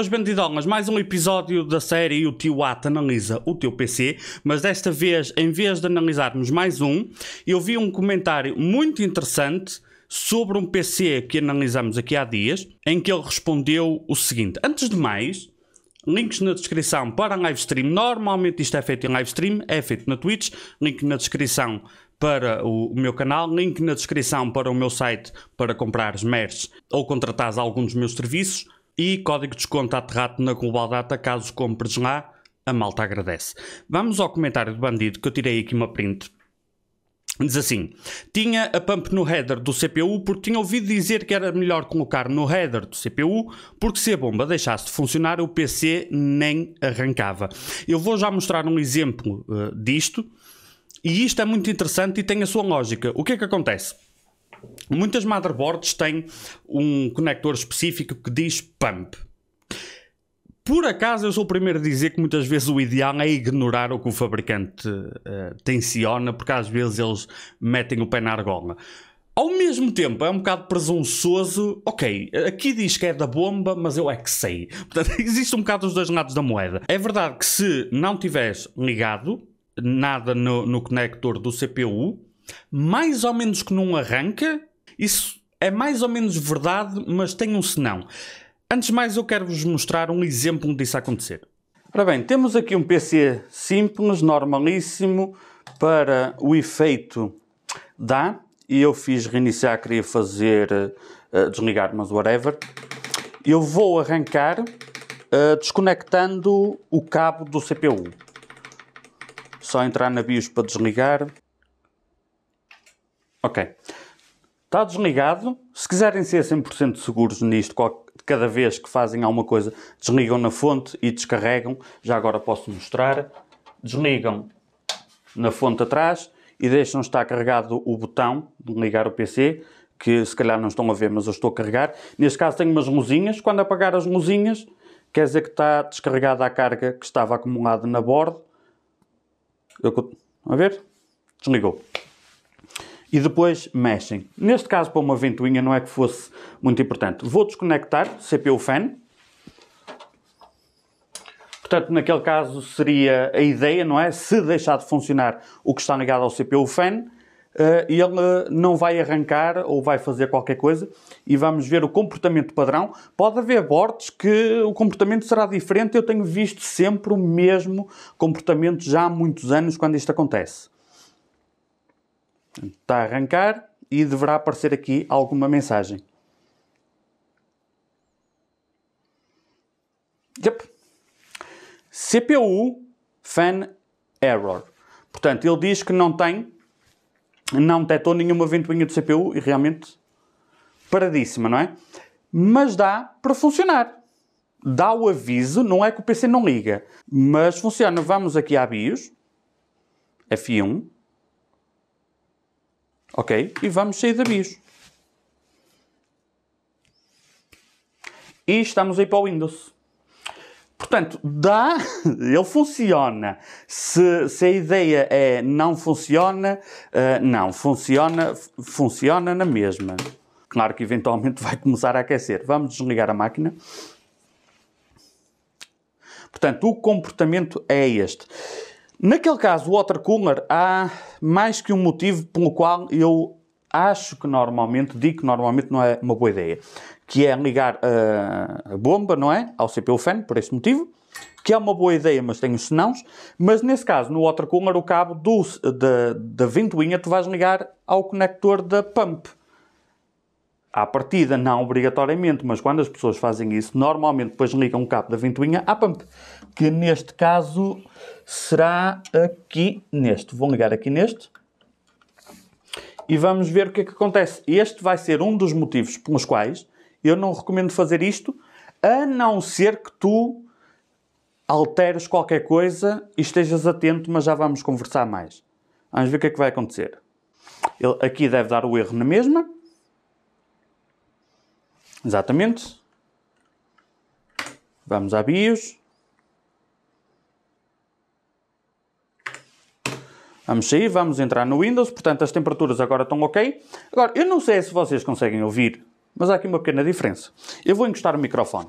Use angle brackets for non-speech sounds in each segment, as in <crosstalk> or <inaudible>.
Meus bandidongas, mais um episódio da série O Tio At analisa o teu PC, mas desta vez, em vez de analisarmos mais um, eu vi um comentário muito interessante sobre um PC que analisamos aqui há dias, em que ele respondeu o seguinte: Antes de mais, links na descrição para a livestream. Normalmente isto é feito em livestream, é feito na Twitch, link na descrição para o, meu canal, link na descrição para o meu site para comprar merch ou contratar algum dos meus serviços e código de desconto aterrado na Global Data caso compres lá. A malta agradece. Vamos ao comentário do bandido que eu tirei aqui uma print. Diz assim: tinha a pump no header do CPU porque tinha ouvido dizer que era melhor colocar no header do CPU, porque se a bomba deixasse de funcionar, o PC nem arrancava. Eu vou já mostrar um exemplo uh, disto, e isto é muito interessante e tem a sua lógica. O que é que acontece? Muitas motherboards têm um conector específico que diz pump. Por acaso, eu sou o primeiro a dizer que muitas vezes o ideal é ignorar o que o fabricante uh, eh, tensiona, porque às vezes eles metem o pé na argola. Ao mesmo tempo, é um bocado presunçoso. Ok, aqui diz que é da bomba, mas eu é que sei. <laughs> Portanto, existe um bocado dos dois lados da moeda. É verdade que se não tiveres ligado nada no, no conector do CPU, mais ou menos que não arranca, isso é mais ou menos verdade, mas tem um senão. Antes de mais, eu quero-vos mostrar um exemplo disso acontecer. Ora bem, temos aqui um PC simples, normalíssimo, para o efeito dá. E eu fiz reiniciar, queria fazer uh, desligar, mas whatever. Eu vou arrancar uh, desconectando o cabo do CPU. Só entrar na BIOS para desligar. Ok. Está desligado. Se quiserem ser 100% seguros nisto, cada vez que fazem alguma coisa, desligam na fonte e descarregam. Já agora posso mostrar. Desligam na fonte atrás e deixam estar carregado o botão de ligar o PC, que se calhar não estão a ver, mas eu estou a carregar. Neste caso tenho umas luzinhas. Quando apagar as luzinhas, quer dizer que está descarregada a carga que estava acumulada na borda. Eu... A ver? Desligou e depois mexem. Neste caso, para uma ventoinha, não é que fosse muito importante. Vou desconectar CPU fan. Portanto, naquele caso seria a ideia, não é? Se deixar de funcionar o que está ligado ao CPU fan, eh, ele eh, não vai arrancar ou vai fazer qualquer coisa e vamos ver o comportamento padrão. Pode haver bordes que o comportamento será diferente, eu tenho visto sempre o mesmo comportamento já há muitos anos quando isto acontece. Está a arrancar e deverá aparecer aqui alguma mensagem. Yep. CPU fan error. Portanto, ele diz que não tem, não detectou nenhuma ventoinha do CPU e realmente paradíssima, não é? Mas dá para funcionar. Dá o aviso, não é que o PC não liga, mas funciona. Vamos aqui a BIOS, F1, Ok? E vamos sair de aviso. E estamos aí para o Windows. Portanto, dá, <laughs> ele funciona. Se, se a ideia é não funciona, uh, não, funciona, funciona na mesma. Claro que eventualmente <laughs> vai começar a aquecer. Vamos desligar a máquina. Portanto, o comportamento é este. Naquele caso, o watercooler, há mais que um motivo pelo qual eu acho que normalmente, digo que normalmente não é uma boa ideia, que é ligar uh, a bomba, não é? Ao CPU fan, por esse motivo, que é uma boa ideia, mas tem os senãos, mas nesse caso, no watercooler, o cabo do, da, da ventoinha tu vais ligar ao conector da pump à partida, não obrigatoriamente, mas quando as pessoas fazem isso, normalmente depois ligam o cabo da ventoinha à ah, pump, que neste caso será aqui neste. Vou ligar aqui neste e vamos ver o que é que acontece. Este vai ser um dos motivos pelos quais eu não recomendo fazer isto, a não ser que tu alteres qualquer coisa e estejas atento, mas já vamos conversar mais. Vamos ver o que é que vai acontecer. Ele aqui deve dar o erro na mesma, Exatamente. Vamos à BIOS. Vamos sair, vamos entrar no Windows, portanto as temperaturas agora estão ok. Agora, eu não sei se vocês conseguem ouvir, mas há aqui uma pequena diferença. Eu vou encostar o microfone.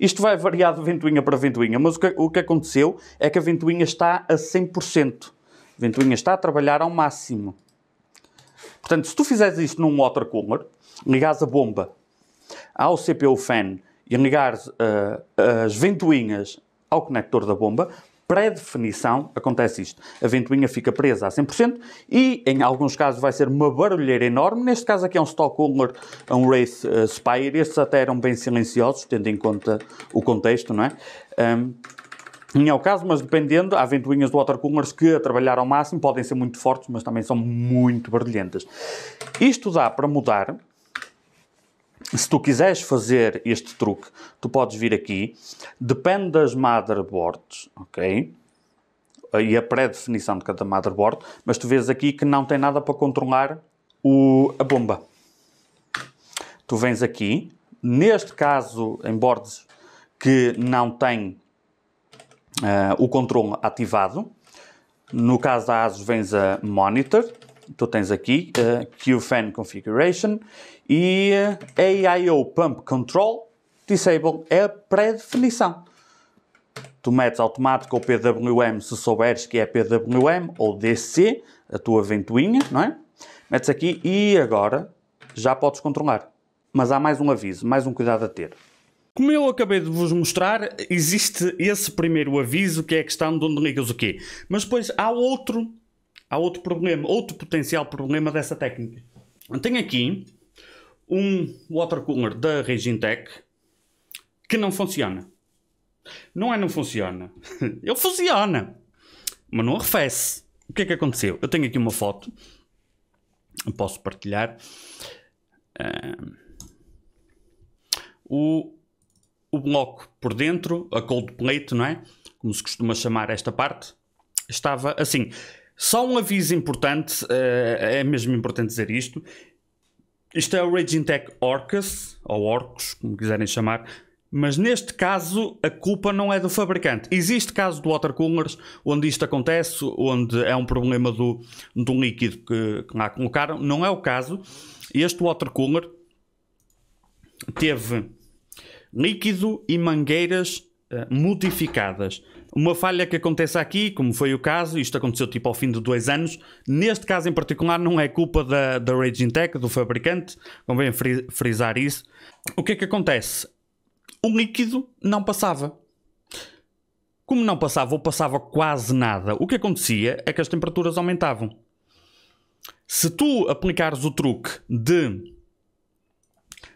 Isto vai variar de ventoinha para ventoinha, mas o que, o que aconteceu é que a ventoinha está a 100%. A ventoinha está a trabalhar ao máximo. Portanto, se tu fizeres isto num cooler ligares a bomba ao CPU fan e ligares uh, eh, as ventoinhas ao conector da bomba, pré-definição acontece isto. A ventoinha fica presa a 100% e, em alguns casos, vai ser uma barulheira enorme. Neste caso aqui é um stock cooler, um Wraith uh, Spire. Estes até eram bem silenciosos, tendo em conta o contexto, não é? Um, nem é o caso, mas dependendo, há ventoinhas do watercoolers que, a trabalhar ao máximo, podem ser muito fortes, mas também são muito brilhantes. Isto dá para mudar. Se tu quiseres fazer este truque, tu podes vir aqui. Depende das motherboards, ok? E a pré-definição de cada motherboard. Mas tu vês aqui que não tem nada para controlar o, a bomba. Tu vens aqui. Neste caso, em boards que não têm ah, o controle ativado. No caso da ASUS vens a Monitor, tu tens aqui uh, QFan Configuration e uh, ah, AIO Pump Control Disable é a pré-definição. Tu metes automático ou PWM se souberes que é PWM ou DC, a tua ventoinha, não é? Metes aqui e agora já podes controlar. Mas há mais um aviso, mais um cuidado a ter. Como eu acabei de vos mostrar, existe esse primeiro aviso que é a questão de onde ligas o quê. Mas depois há outro, há outro problema, outro potencial problema dessa técnica. Tenho aqui um water cooler da Regintec que não funciona. Não é não funciona. <laughs> Ele funciona, mas não arrefece. O que é que aconteceu? Eu tenho aqui uma foto. Posso partilhar. Um, o o bloco por dentro, a cold plate, não é? Como se costuma chamar esta parte, estava assim. Só um aviso importante, uh, é mesmo importante dizer isto. Isto é o Raging Tech Orcas, ou Orcos, como quiserem chamar, mas neste caso a culpa não é do fabricante. Existe caso de watercoolers onde isto acontece, onde é um problema do, do líquido que, que lá colocaram. Não é o caso. Este watercooler teve líquido e mangueiras uh, modificadas. Uma falha que acontece aqui, como foi o caso, isto aconteceu tipo ao fim de dois anos, neste caso em particular não é culpa da, da Raging Tech, do fabricante, convém frisar isso. O que é que acontece? O líquido não passava. Como não passava ou passava quase nada, o que acontecia é que as temperaturas aumentavam. Se tu aplicares o truque de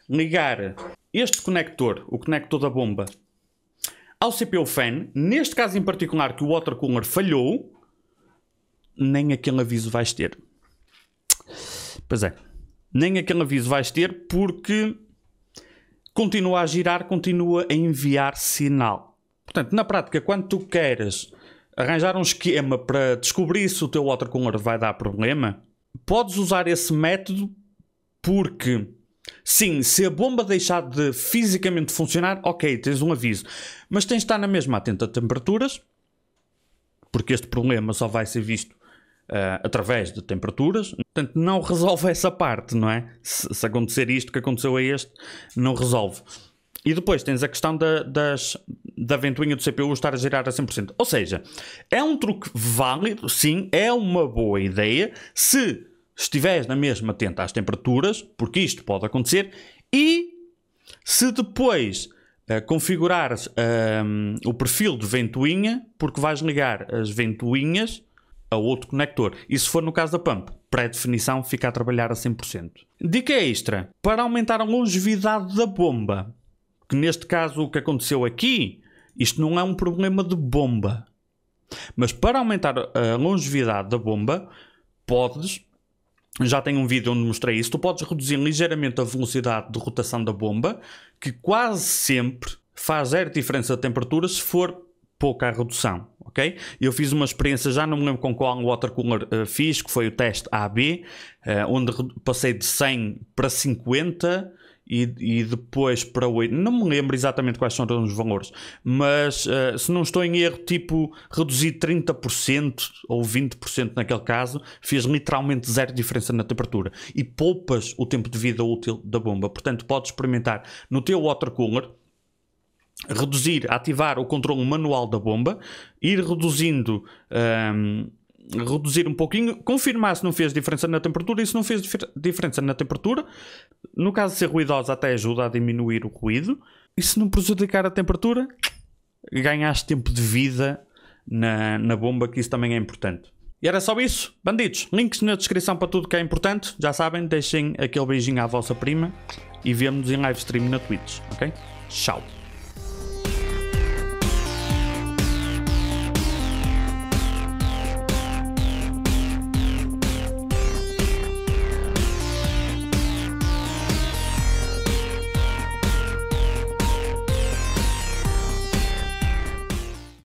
ligar este conector, o conector da bomba, ao CPU fan, neste caso em particular que o water cooler falhou, nem aquele aviso vais ter. Pois é, nem aquele aviso vais ter porque continua a girar, continua a enviar sinal. Portanto, na prática, quando tu queres arranjar um esquema para descobrir se o teu water cooler vai dar problema, podes usar esse método porque Sim, se a bomba deixar de fisicamente funcionar, ok, tens um aviso. Mas tens de estar na mesma atenta a temperaturas, porque este problema só vai ser visto Uh, através de temperaturas. Portanto, não <laughs> resolve essa parte, não é? Se, se, acontecer isto que aconteceu a este, não resolve. E depois tens a questão da, das, da ventoinha do CPU estar a girar a 100%. Ou seja, é um truque válido, sim, é uma boa ideia, se estiveres na mesma atento às temperaturas, porque isto pode acontecer, e se depois uh, configurares ehm, o perfil de ventoinha, porque vais ligar as ventoinhas a outro conector. E se for no caso da pump, pré-definição fica a trabalhar a 100%. Dica extra: para aumentar a longevidade da bomba, que neste caso o que aconteceu aqui, isto não é um problema de bomba, mas para aumentar eh, a longevidade da bomba, podes já tenho um vídeo onde mostrei isso, tu podes reduzir ligeiramente a velocidade de rotação da bomba, que quase sempre faz zero diferença de temperatura se for pouca a redução, ok? Eu fiz uma experiência, já não me lembro com qual water cooler uh, fiz, que foi o teste AB, uh, eh, onde passei de 100 para 50 e, e depois para 8. Não me lembro exatamente quais são os valores, mas uh, se não estou em erro, tipo, reduzir 30% ou 20% naquele caso, fez literalmente zero diferença na temperatura e poupas o tempo de vida útil da bomba. Portanto, podes experimentar no teu water cooler reduzir, ativar o controle manual da bomba, ir reduzindo um, ehm, reduzir um pouquinho, confirmar se não fez diferença na temperatura e se não fez dif diferença na temperatura, no caso de ser ruidosa, até ajuda a diminuir o ruído. E se não prejudicar a temperatura, ganhaste tempo de vida na, na bomba, que isso também é importante. E era só isso, bandidos. Links na descrição para tudo que é importante. Já sabem, deixem aquele beijinho à vossa prima e vemos nos em live stream na Twitch, ok? Tchau!